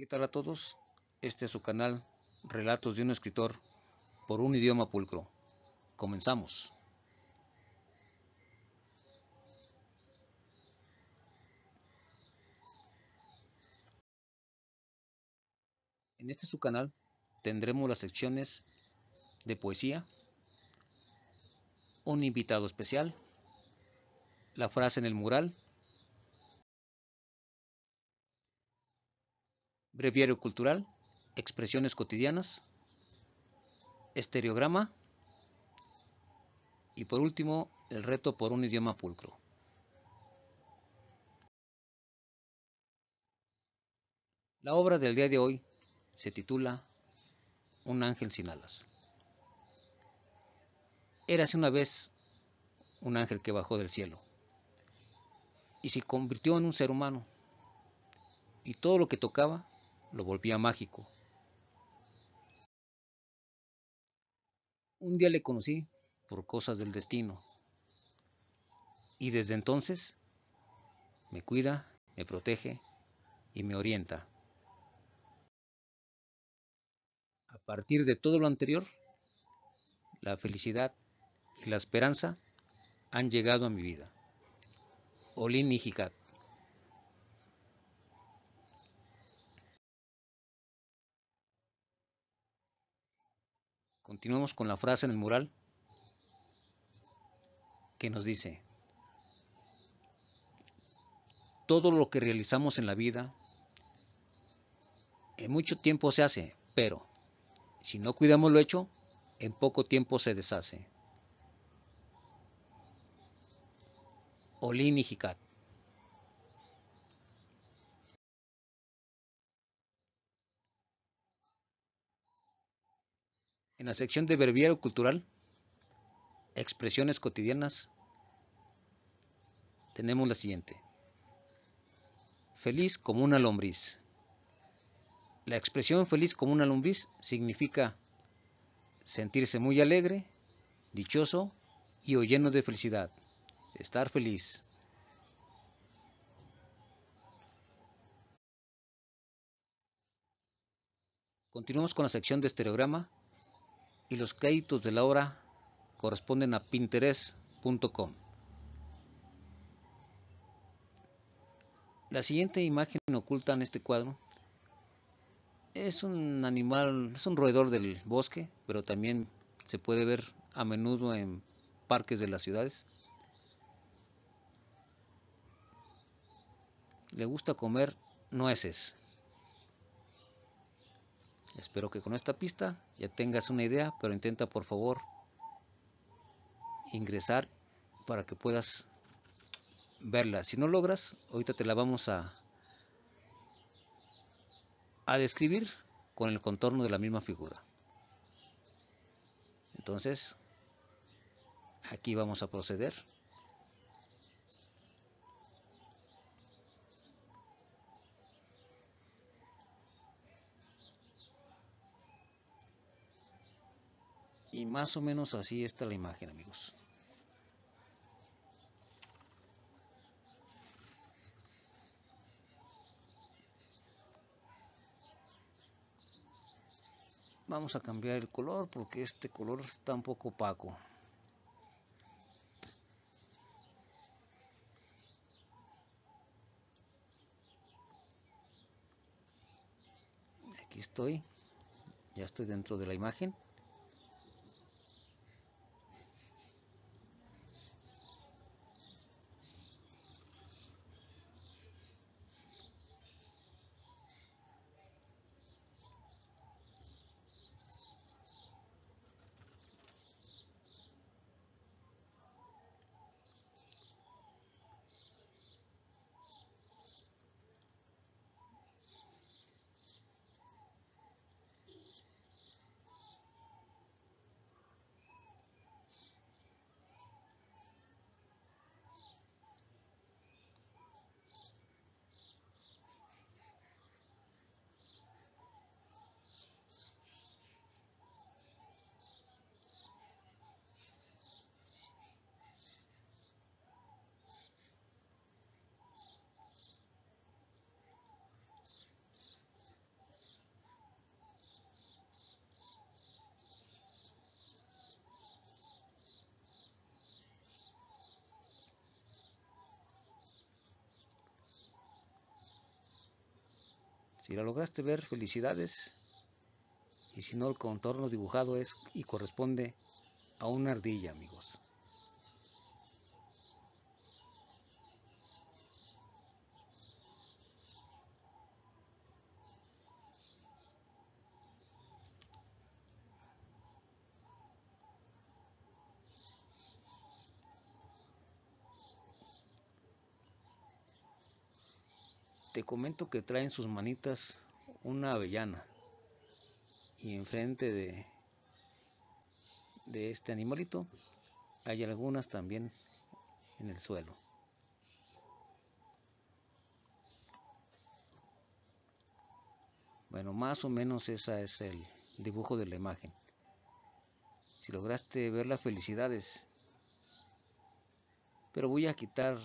¿Qué tal a todos? Este es su canal Relatos de un escritor por un idioma pulcro. Comenzamos. En este su canal tendremos las secciones de poesía, un invitado especial, la frase en el mural Breviario cultural, expresiones cotidianas, estereograma y por último el reto por un idioma pulcro. La obra del día de hoy se titula Un ángel sin alas. Érase una vez un ángel que bajó del cielo y se convirtió en un ser humano y todo lo que tocaba lo volvía mágico. Un día le conocí por cosas del destino. Y desde entonces me cuida, me protege y me orienta. A partir de todo lo anterior, la felicidad y la esperanza han llegado a mi vida. Olin Nijikat. Continuamos con la frase en el mural que nos dice, todo lo que realizamos en la vida en mucho tiempo se hace, pero si no cuidamos lo hecho, en poco tiempo se deshace. Olin y En la sección de Verbiario Cultural, Expresiones Cotidianas, tenemos la siguiente. Feliz como una lombriz. La expresión feliz como una lombriz significa sentirse muy alegre, dichoso y o lleno de felicidad, estar feliz. Continuamos con la sección de estereograma y los créditos de la obra corresponden a pinterest.com. La siguiente imagen oculta en este cuadro es un animal, es un roedor del bosque, pero también se puede ver a menudo en parques de las ciudades. Le gusta comer nueces. Espero que con esta pista ya tengas una idea, pero intenta por favor ingresar para que puedas verla. Si no logras, ahorita te la vamos a, a describir con el contorno de la misma figura. Entonces, aquí vamos a proceder. Y más o menos así está la imagen, amigos. Vamos a cambiar el color porque este color está un poco opaco. Aquí estoy. Ya estoy dentro de la imagen. Si la lograste ver, felicidades. Y si no, el contorno dibujado es y corresponde a una ardilla, amigos. comento que traen sus manitas una avellana y enfrente de, de este animalito hay algunas también en el suelo. Bueno, más o menos esa es el dibujo de la imagen. Si lograste ver las felicidades. Pero voy a quitar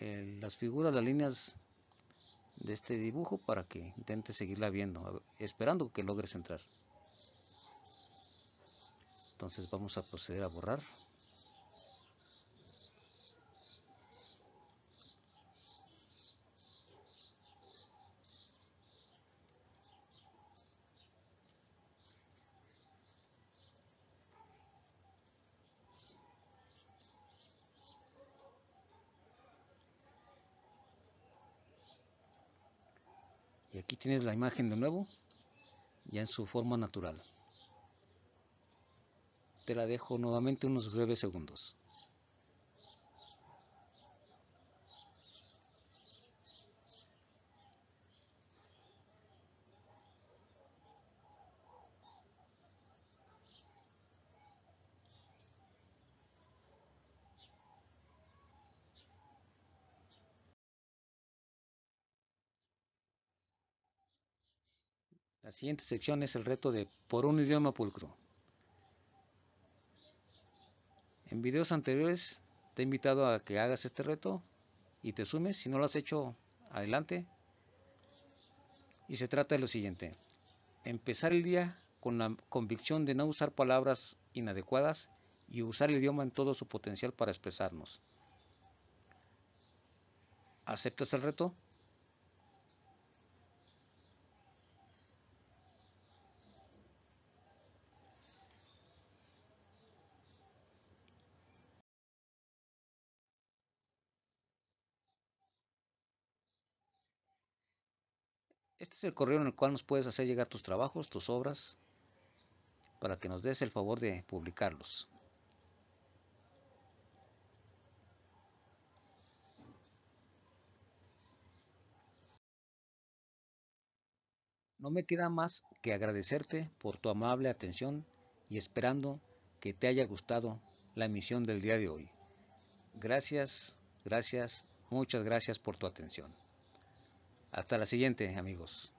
eh, las figuras, las líneas de este dibujo para que intentes seguirla viendo, esperando que logres entrar. Entonces vamos a proceder a borrar Y aquí tienes la imagen de nuevo, ya en su forma natural. Te la dejo nuevamente unos breves segundos. La siguiente sección es el reto de Por un idioma pulcro. En videos anteriores te he invitado a que hagas este reto y te sumes. Si no lo has hecho, adelante. Y se trata de lo siguiente. Empezar el día con la convicción de no usar palabras inadecuadas y usar el idioma en todo su potencial para expresarnos. ¿Aceptas el reto? Este es el correo en el cual nos puedes hacer llegar tus trabajos, tus obras, para que nos des el favor de publicarlos. No me queda más que agradecerte por tu amable atención y esperando que te haya gustado la emisión del día de hoy. Gracias, gracias, muchas gracias por tu atención. Hasta la siguiente, amigos.